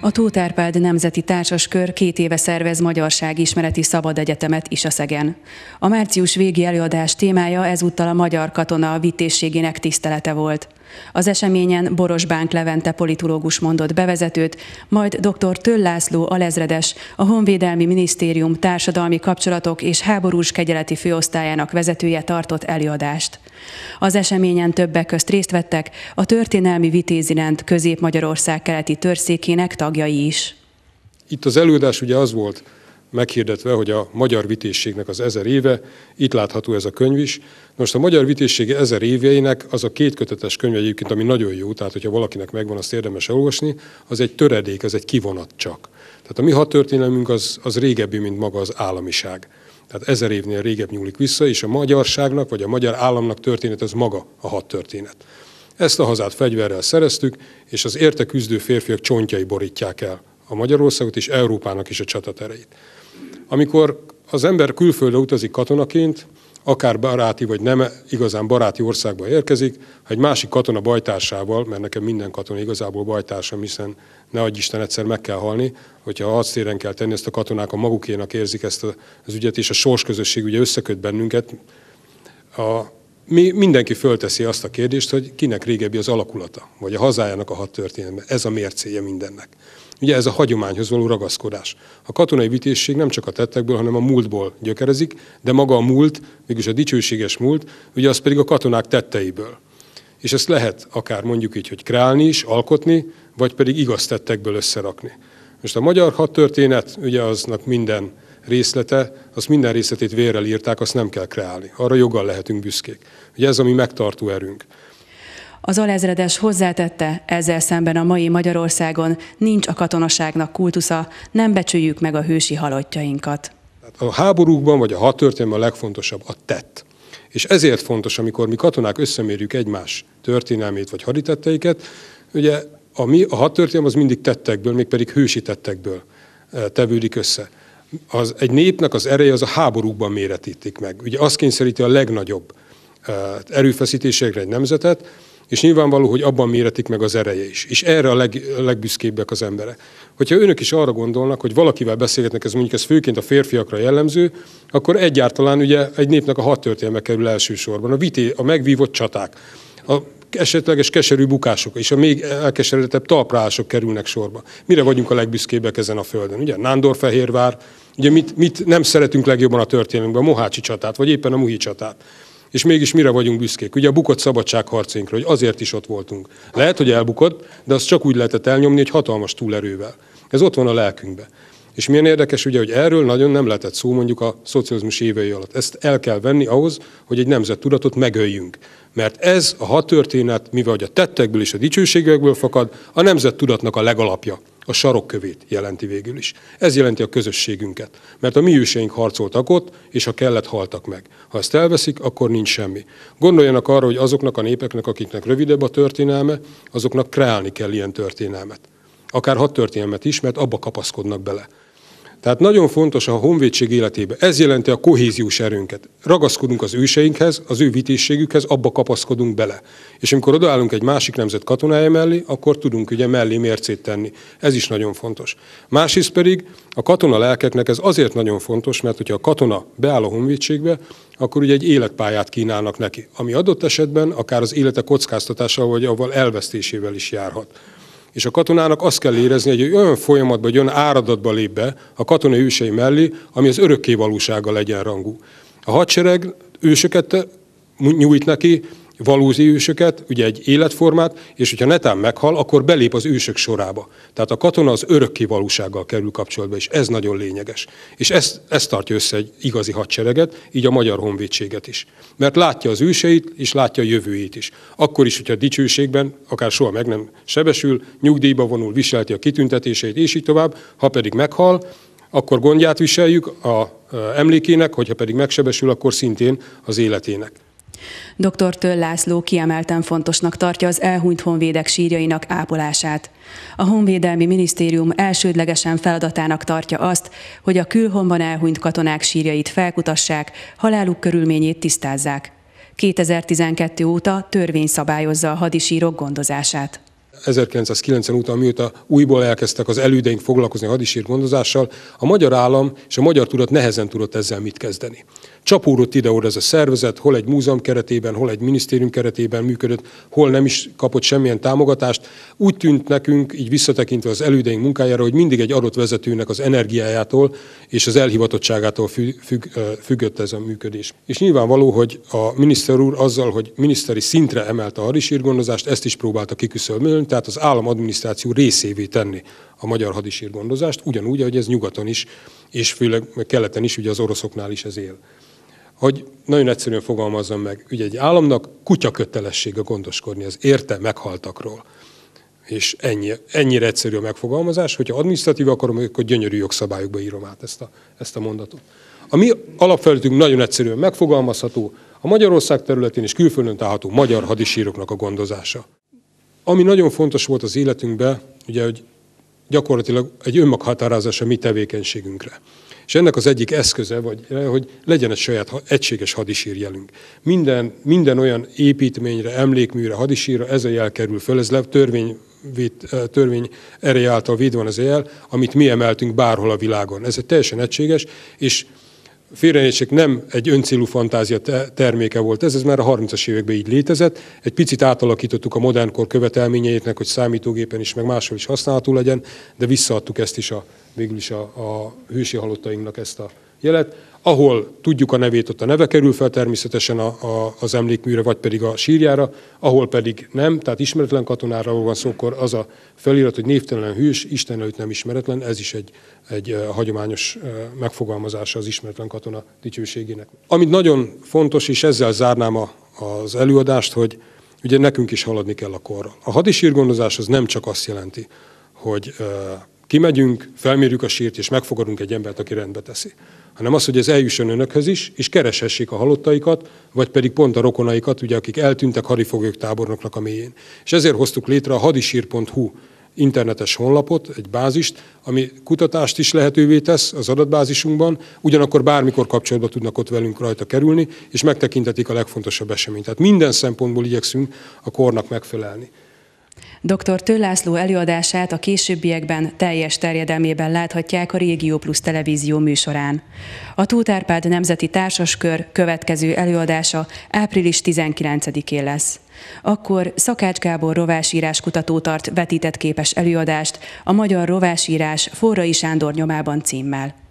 A Tóth Árpád Nemzeti kör két éve szervez Ismereti Szabad Egyetemet is a Szegen. A március végi előadás témája ezúttal a magyar katona vitészségének tisztelete volt. Az eseményen Boros Bánk Levente politológus mondott bevezetőt, majd dr. László Alezredes, a Honvédelmi Minisztérium társadalmi kapcsolatok és háborús kegyeleti főosztályának vezetője tartott előadást. Az eseményen többek közt részt vettek a történelmi vitézirend Közép-Magyarország keleti törszékének tagjai is. Itt az előadás ugye az volt, meghirdetve, hogy a magyar vitézségnek az ezer éve, itt látható ez a könyv is. Most a magyar vitézség ezer éveinek az a két kötetes könyv egyébként, ami nagyon jó, tehát hogyha valakinek megvan, azt érdemes elolvasni, az egy töredék, az egy kivonat csak. Tehát a mi hat történelmünk az, az régebbi, mint maga az államiság. Tehát ezer évnél régebb nyúlik vissza, és a magyarságnak, vagy a magyar államnak történet az maga a hat történet. Ezt a hazát fegyverrel szereztük, és az érte küzdő férfiak csontjai borítják el a Magyarországot és Európának is a csatatereit amikor az ember külföldre utazik katonaként, akár baráti vagy nem igazán baráti országba érkezik, ha egy másik katona bajtársával, mert nekem minden katona igazából bajtársam, hiszen ne adj Isten egyszer meg kell halni, hogyha a hadszéren kell tenni, ezt a katonák a magukénak érzik ezt az ügyet, és a sorsközösség ugye összeköt bennünket, a, mi mindenki fölteszi azt a kérdést, hogy kinek régebbi az alakulata, vagy a hazájának a hat történelme. Ez a mércéje mindennek. Ugye ez a hagyományhoz való ragaszkodás. A katonai vitézség nem csak a tettekből, hanem a múltból gyökerezik, de maga a múlt, mégis a dicsőséges múlt, ugye az pedig a katonák tetteiből. És ezt lehet akár mondjuk így, hogy králni is, alkotni, vagy pedig igaz tettekből összerakni. Most a magyar hadtörténet, ugye aznak minden részlete, azt minden részletét vérrel írták, azt nem kell kreálni. Arra joggal lehetünk büszkék. Ugye ez a mi megtartó erünk. Az alezredes hozzátette, ezzel szemben a mai Magyarországon nincs a katonaságnak kultusza, nem becsüljük meg a hősi halottjainkat. Hát a háborúkban vagy a hadtörténelemben a legfontosabb a tett. És ezért fontos, amikor mi katonák összemérjük egymás történelmét vagy haditetteiket, ugye a, mi, a hadtörténelem az mindig tettekből, mégpedig hősi tettekből eh, tevődik össze az, egy népnek az ereje az a háborúkban méretítik meg. Ugye az kényszeríti a legnagyobb erőfeszítésekre egy nemzetet, és nyilvánvaló, hogy abban méretik meg az ereje is. És erre a leg, legbüszkébbek az emberek. Hogyha önök is arra gondolnak, hogy valakivel beszélgetnek, ez mondjuk ez főként a férfiakra jellemző, akkor egyáltalán ugye egy népnek a hat történelme kerül elsősorban. A, vité, a megvívott csaták, a esetleges keserű bukások és a még elkeseredettebb talprások kerülnek sorba. Mire vagyunk a legbüszkébbek ezen a földön? Ugye Nándorfehérvár, ugye mit, mit nem szeretünk legjobban a történelmünkben, a Mohácsi csatát, vagy éppen a Muhi csatát. És mégis mire vagyunk büszkék? Ugye a bukott szabadságharcainkra, hogy azért is ott voltunk. Lehet, hogy elbukott, de azt csak úgy lehetett elnyomni, hogy hatalmas túlerővel. Ez ott van a lelkünkben. És milyen érdekes ugye, hogy erről nagyon nem lehetett szó mondjuk a szocializmus évei alatt. Ezt el kell venni ahhoz, hogy egy nemzet tudatot megöljünk. Mert ez a hat történet, mivel a tettekből és a dicsőségekből fakad, a nemzet tudatnak a legalapja, a sarokkövét jelenti végül is. Ez jelenti a közösségünket. Mert a mi őseink harcoltak ott, és ha kellett, haltak meg. Ha ezt elveszik, akkor nincs semmi. Gondoljanak arra, hogy azoknak a népeknek, akiknek rövidebb a történelme, azoknak kreálni kell ilyen történelmet akár hadtörténelmet is, mert abba kapaszkodnak bele. Tehát nagyon fontos a honvédség életébe. Ez jelenti a kohéziós erőnket. Ragaszkodunk az őseinkhez, az ő vitészségükhez, abba kapaszkodunk bele. És amikor odaállunk egy másik nemzet katonája mellé, akkor tudunk ugye mellé mércét tenni. Ez is nagyon fontos. Másrészt pedig a katona lelkeknek ez azért nagyon fontos, mert hogyha a katona beáll a honvédségbe, akkor ugye egy életpályát kínálnak neki, ami adott esetben akár az élete kockáztatásával vagy avval elvesztésével is járhat. És a katonának azt kell érezni, hogy egy olyan folyamatban, egy olyan áradatba lép be a katonai ősei mellé, ami az örökké valósága legyen rangú. A hadsereg ősöket nyújt neki, valózi ősöket, ugye egy életformát, és hogyha netán meghal, akkor belép az ősök sorába. Tehát a katona az örökké valósággal kerül kapcsolatba, és ez nagyon lényeges. És ezt, ezt tartja össze egy igazi hadsereget, így a magyar honvédséget is. Mert látja az őseit, és látja a jövőjét is. Akkor is, hogyha dicsőségben, akár soha meg nem sebesül, nyugdíjba vonul, viselti a kitüntetéseit, és így tovább, ha pedig meghal, akkor gondját viseljük a emlékének, hogyha pedig megsebesül, akkor szintén az életének. Dr. Töl László kiemelten fontosnak tartja az elhunyt honvédek sírjainak ápolását. A Honvédelmi Minisztérium elsődlegesen feladatának tartja azt, hogy a külhonban elhunyt katonák sírjait felkutassák, haláluk körülményét tisztázzák. 2012 óta törvény szabályozza a hadisírok gondozását. 1990 után, mióta újból elkezdtek az elődeink foglalkozni a hadisír gondozással, a magyar állam és a magyar tudat nehezen tudott ezzel mit kezdeni. Csapódott ide-oda ez a szervezet, hol egy múzeum keretében, hol egy minisztérium keretében működött, hol nem is kapott semmilyen támogatást. Úgy tűnt nekünk, így visszatekintve az elődeink munkájára, hogy mindig egy adott vezetőnek az energiájától és az elhivatottságától függ, függ, függött ez a működés. És nyilvánvaló, hogy a miniszter úr azzal, hogy miniszteri szintre emelte a hadisírgondozást, ezt is próbálta kiküszöbölni, tehát az államadminisztráció részévé tenni a magyar hadisír gondozást, ugyanúgy, ahogy ez nyugaton is, és főleg keleten is, ugye az oroszoknál is ez él. Hogy nagyon egyszerűen fogalmazzam meg, ugye egy államnak kutya kötelessége gondoskodni az érte meghaltakról. És ennyi, ennyire egyszerű a megfogalmazás, hogyha adminisztratív akarom, akkor gyönyörű jogszabályokba írom át ezt a, ezt a mondatot. A mi alapfelületünk nagyon egyszerűen megfogalmazható, a Magyarország területén és külföldön található magyar hadisíroknak a gondozása. Ami nagyon fontos volt az életünkben, ugye, hogy gyakorlatilag egy önmaghatározás a mi tevékenységünkre. És ennek az egyik eszköze, vagy, hogy legyen egy saját egységes hadisírjelünk. Minden, minden olyan építményre, emlékműre, hadisírra ez a jel kerül föl, ez le, törvény, eh, törvény ereje által védve van az a jel, amit mi emeltünk bárhol a világon. Ez egy teljesen egységes, és félreértség nem egy öncélú fantázia terméke volt ez, ez már a 30-as években így létezett. Egy picit átalakítottuk a modernkor követelményeinek, hogy számítógépen is, meg máshol is használható legyen, de visszaadtuk ezt is a, végül is a, a hősi halottainknak ezt a jelet ahol tudjuk a nevét, ott a neve kerül fel természetesen a, a, az emlékműre, vagy pedig a sírjára, ahol pedig nem, tehát ismeretlen katonára van szó, akkor az a felirat, hogy névtelen hűs, Isten előtt nem ismeretlen, ez is egy, egy hagyományos megfogalmazása az ismeretlen katona dicsőségének. Amit nagyon fontos, és ezzel zárnám a, az előadást, hogy ugye nekünk is haladni kell a korra. A hadisírgondozás az nem csak azt jelenti, hogy kimegyünk, felmérjük a sírt, és megfogadunk egy embert, aki rendbe teszi. Hanem az, hogy ez eljusson önökhöz is, és kereshessék a halottaikat, vagy pedig pont a rokonaikat, ugye, akik eltűntek hadifoglyok tábornoknak a mélyén. És ezért hoztuk létre a hadisír.hu internetes honlapot, egy bázist, ami kutatást is lehetővé tesz az adatbázisunkban, ugyanakkor bármikor kapcsolatba tudnak ott velünk rajta kerülni, és megtekintetik a legfontosabb eseményt. Tehát minden szempontból igyekszünk a kornak megfelelni. Dr. Tőlászló előadását a későbbiekben teljes terjedelmében láthatják a Régió Plus televízió műsorán. A Tótárpád Nemzeti Társaskör következő előadása április 19-én lesz. Akkor Szakács Gábor rovásírás kutató tart vetített képes előadást a Magyar Rovásírás Forrai Sándor nyomában címmel.